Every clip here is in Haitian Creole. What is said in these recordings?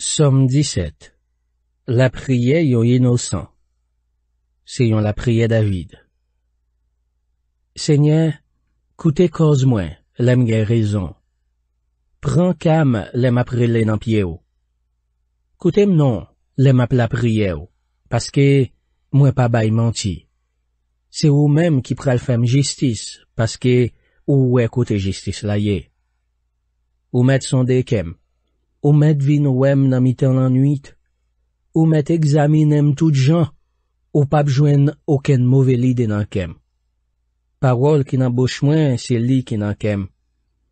SOM 17 LA PRIYE YO YINOSAN SE YON LA PRIYE DAVID SENYE, KOUTE KOZ MOEN, LEM GE REZON. PRAN KAM LEM APRELE NANPYE O. KOUTE MNON LEM APLA PRIYE O, PASKE MWEN PA BAI MANTI. SE O MEM KI PRAL FEM JISTIZ, PASKE O WE KOUTE JISTIZ LA YE. O MET SON DE KEM. Ou mèd vin wèm nan mitè nan nuit, Ou mèd examinèm tout jan, Ou pabjwen okèn mouvè lidè nan kem. Parol ki nan bòch mwen, se li ki nan kem.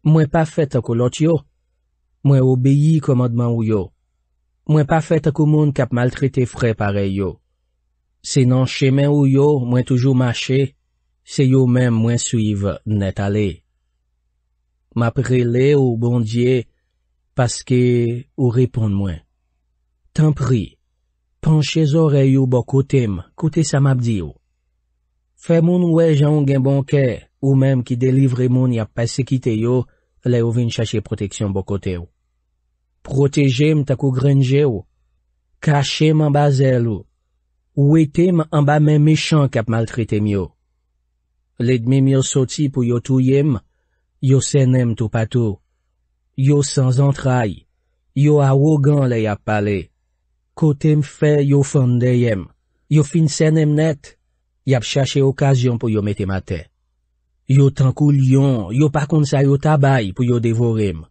Mwen pa fèt akou lot yo, Mwen obéyi komadman ou yo. Mwen pa fèt akou moun kap maltrete fred pare yo. Se nan chèmen ou yo, mwen toujou mâche, Se yo mèm mwen suiv net ale. Mè prele ou bondye, Paske ou reponde mwen. Tanpri, panche zore yo bokotem kote samabdi yo. Fè moun wè jan gen bonke ou mèm ki delivre moun yap pase kite yo, lè ou vin chache proteksyon bokote yo. Protejem takou grenje yo. Kachem anba zèl yo. Ou etem anba mè mechank ap maltritem yo. Ledmèm yo soti pou yo touyem, yo senem tou patou. Yo san zantray, yo awo gan le yap pale, kote m fe yo fande yem, yo fin senem net, yap chache okasyon pou yo metem ate. Yo tankou lyon, yo pakonsa yo tabay pou yo devorim.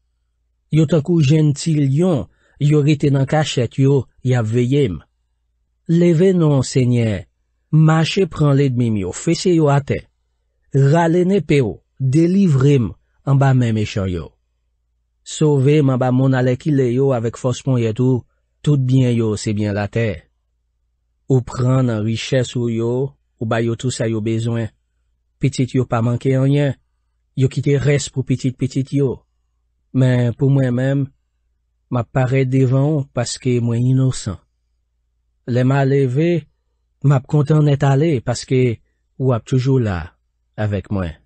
Yo tankou jenti lyon, yo rite nan kachet yo, yap veyem. Leve non, senye, mache pran ledmim yo, fese yo ate. Ralene peyo, delivrim, amba men me chan yo. Sove man ba mon ale ki le yo avek fos pon yetou, tout bien yo se bien la ter. Ou pran nan riches ou yo, ou ba yo tout sa yo bezwen. Petit yo pa manke anyen, yo kite res pou petit petit yo. Men pou mwen men, map pare devan paske mwen inosan. Le ma leve, map kontan net ale paske wap toujou la avek mwen.